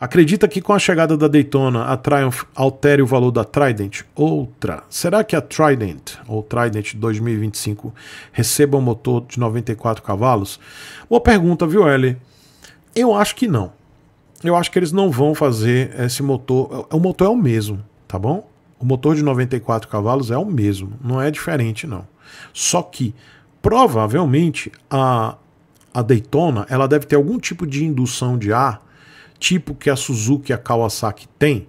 Acredita que com a chegada da Daytona, a Triumph altere o valor da Trident? Outra. Será que a Trident ou Trident 2025 receba um motor de 94 cavalos? Boa pergunta, viu, Ellie? Eu acho que não. Eu acho que eles não vão fazer esse motor. O motor é o mesmo, tá bom? O motor de 94 cavalos é o mesmo, não é diferente, não. Só que provavelmente a, a Daytona ela deve ter algum tipo de indução de ar tipo que a Suzuki e a Kawasaki tem,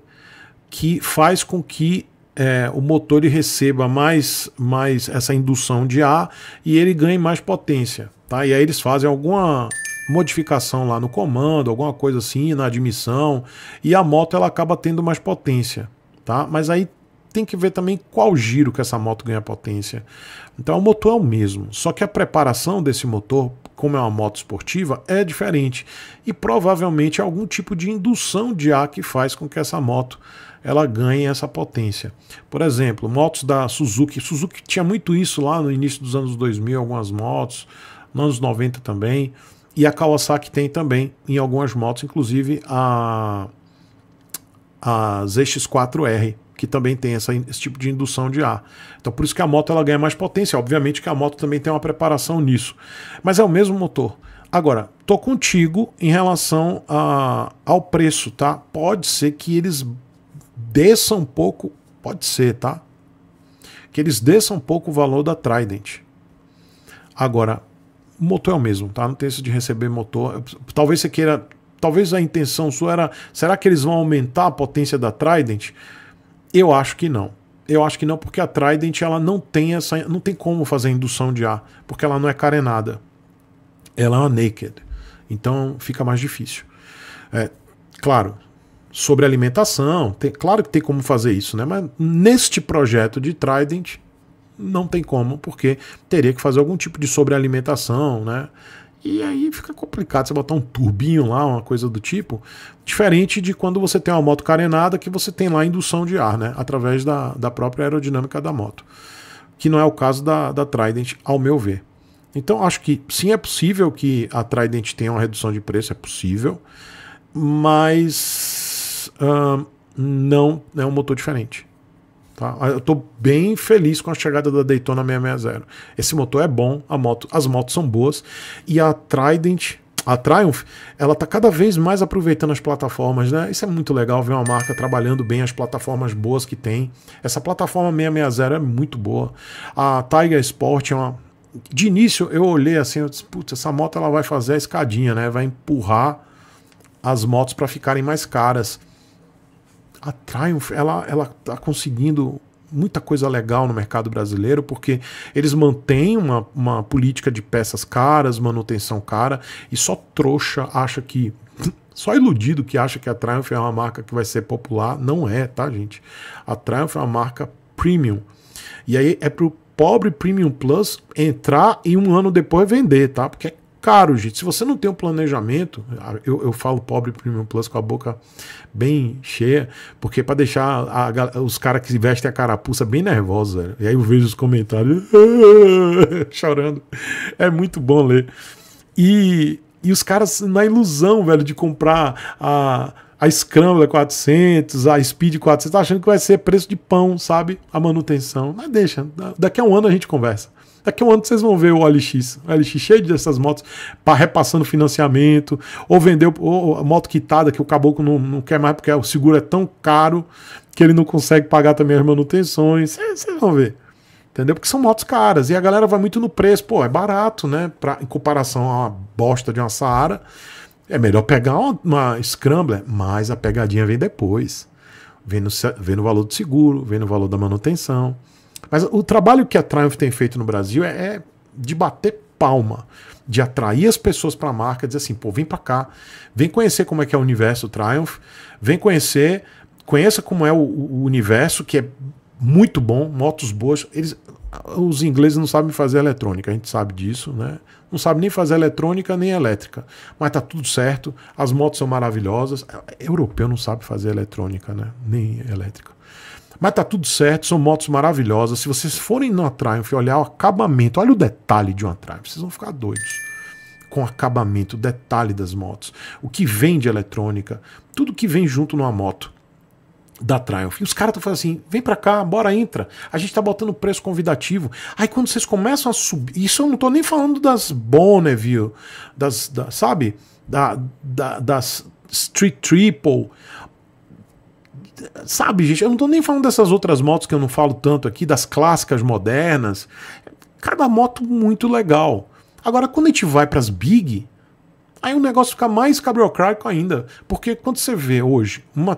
que faz com que é, o motor ele receba mais, mais essa indução de ar e ele ganhe mais potência. Tá? E aí eles fazem alguma modificação lá no comando, alguma coisa assim, na admissão, e a moto ela acaba tendo mais potência. Tá? Mas aí tem que ver também qual giro que essa moto ganha potência. Então o motor é o mesmo, só que a preparação desse motor, como é uma moto esportiva, é diferente e provavelmente é algum tipo de indução de ar que faz com que essa moto ela ganhe essa potência. Por exemplo, motos da Suzuki, Suzuki tinha muito isso lá no início dos anos 2000, algumas motos, nos anos 90 também, e a Kawasaki tem também em algumas motos, inclusive a as ZX4R, que também tem essa, esse tipo de indução de ar. Então por isso que a moto ela ganha mais potência. Obviamente que a moto também tem uma preparação nisso. Mas é o mesmo motor. Agora, tô contigo em relação a, ao preço, tá? Pode ser que eles desçam um pouco, pode ser, tá? Que eles desçam um pouco o valor da Trident. Agora, o motor é o mesmo, tá? Não tem isso de receber motor. Talvez você queira, talvez a intenção sua era, será que eles vão aumentar a potência da Trident? Eu acho que não. Eu acho que não, porque a Trident ela não tem essa. não tem como fazer indução de ar, porque ela não é carenada. Ela é uma naked. Então fica mais difícil. É, claro, sobre alimentação, tem, claro que tem como fazer isso, né? Mas neste projeto de Trident não tem como, porque teria que fazer algum tipo de sobrealimentação, né? E aí fica complicado você botar um turbinho lá, uma coisa do tipo. Diferente de quando você tem uma moto carenada que você tem lá indução de ar, né? Através da, da própria aerodinâmica da moto. Que não é o caso da, da Trident, ao meu ver. Então acho que sim, é possível que a Trident tenha uma redução de preço, é possível. Mas. não é um motor diferente. Tá? Ah, eu estou bem feliz com a chegada da Daytona 660. Esse motor é bom, a moto, as motos são boas e a Trident, a Triumph, ela está cada vez mais aproveitando as plataformas, né? Isso é muito legal ver uma marca trabalhando bem as plataformas boas que tem. Essa plataforma 660 é muito boa. A Tiger Sport é uma de início eu olhei assim, eu disse, putz, essa moto ela vai fazer a escadinha, né? Vai empurrar as motos para ficarem mais caras a Triumph ela ela está conseguindo muita coisa legal no mercado brasileiro, porque eles mantêm uma, uma política de peças caras, manutenção cara, e só trouxa acha que. Só iludido que acha que a Triumph é uma marca que vai ser popular. Não é, tá, gente? A Triumph é uma marca premium. E aí é pro pobre Premium Plus entrar e um ano depois vender, tá? Porque é caro, gente. Se você não tem o um planejamento, eu, eu falo pobre Premium Plus com a boca bem cheia, porque para deixar a, a, os caras que vestem a carapuça bem nervosos, e aí eu vejo os comentários chorando. É muito bom ler. E, e os caras na ilusão, velho, de comprar a a Scrambler 400, a Speed 400, achando que vai ser preço de pão, sabe? A manutenção. Mas deixa, daqui a um ano a gente conversa. Daqui a um ano vocês vão ver o OLX. O OLX cheio dessas motos repassando financiamento, ou vendeu ou, moto quitada que o caboclo não, não quer mais porque o seguro é tão caro que ele não consegue pagar também as manutenções. Vocês vão ver. Entendeu? Porque são motos caras. E a galera vai muito no preço. Pô, é barato, né? Pra, em comparação a uma bosta de uma Saara. É melhor pegar uma, uma Scrambler, mas a pegadinha vem depois. Vem no, vem no valor do seguro, vem no valor da manutenção. Mas o trabalho que a Triumph tem feito no Brasil é, é de bater palma, de atrair as pessoas para a marca, dizer assim, pô, vem para cá, vem conhecer como é que é o universo Triumph, vem conhecer, conheça como é o, o universo que é muito bom, motos boas. Eles, os ingleses não sabem fazer eletrônica, a gente sabe disso, né? Não sabe nem fazer eletrônica nem elétrica, mas tá tudo certo, as motos são maravilhosas. Europeu não sabe fazer eletrônica, né? Nem elétrica. Mas tá tudo certo, são motos maravilhosas. Se vocês forem na Triumph e olhar o acabamento, olha o detalhe de uma Triumph, vocês vão ficar doidos com acabamento, detalhe das motos, o que vem de eletrônica, tudo que vem junto numa moto da Triumph. E os caras estão falando assim: vem para cá, bora, entra. A gente tá botando preço convidativo. Aí quando vocês começam a subir. Isso eu não tô nem falando das Bonneville, das, da, sabe? Da, da, das Street Triple. Sabe, gente, eu não tô nem falando dessas outras motos que eu não falo tanto aqui, das clássicas modernas. Cada moto muito legal. Agora, quando a gente vai para as Big, aí o negócio fica mais cabriocrático ainda. Porque quando você vê hoje uma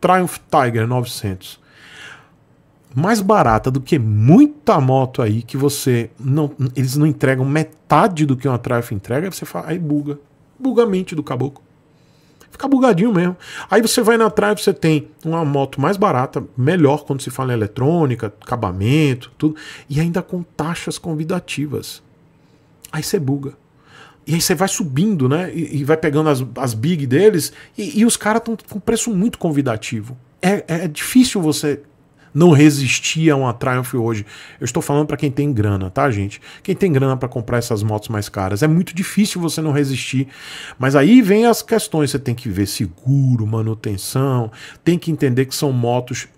Triumph Tiger 900. Mais barata do que muita moto aí que você não, eles não entregam metade do que uma Triumph entrega, você fala, aí buga, buga a mente do caboclo. Fica bugadinho mesmo. Aí você vai na Triumph, você tem uma moto mais barata, melhor quando se fala em eletrônica, acabamento, tudo, e ainda com taxas convidativas. Aí você buga. E aí você vai subindo, né? E, e vai pegando as, as big deles, e, e os caras estão com preço muito convidativo. É, é difícil você não resistir a uma Triumph hoje. Eu estou falando para quem tem grana, tá, gente? Quem tem grana para comprar essas motos mais caras. É muito difícil você não resistir. Mas aí vem as questões, você tem que ver seguro, manutenção, tem que entender que são motos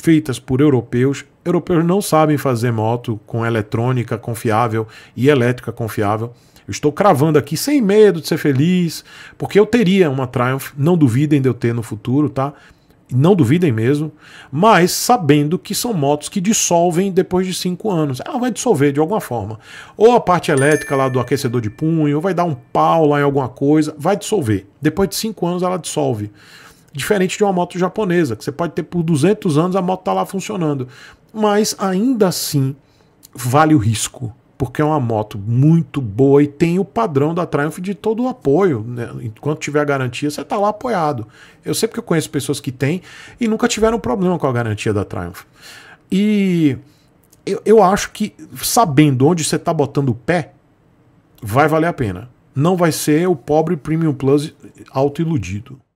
feitas por europeus. Europeus não sabem fazer moto com eletrônica confiável e elétrica confiável. Eu estou cravando aqui sem medo de ser feliz, porque eu teria uma Triumph, não duvidem de eu ter no futuro, tá? Não duvidem mesmo, mas sabendo que são motos que dissolvem depois de cinco anos. Ela ah, vai dissolver de alguma forma. Ou a parte elétrica lá do aquecedor de punho, ou vai dar um pau lá em alguma coisa, vai dissolver. Depois de cinco anos ela dissolve. Diferente de uma moto japonesa, que você pode ter por 200 anos a moto tá lá funcionando. Mas ainda assim, vale o risco porque é uma moto muito boa e tem o padrão da Triumph de todo o apoio. Né? Enquanto tiver a garantia, você está lá apoiado. Eu sei porque eu conheço pessoas que têm e nunca tiveram problema com a garantia da Triumph. E eu, eu acho que sabendo onde você está botando o pé, vai valer a pena. Não vai ser o pobre Premium Plus autoiludido. iludido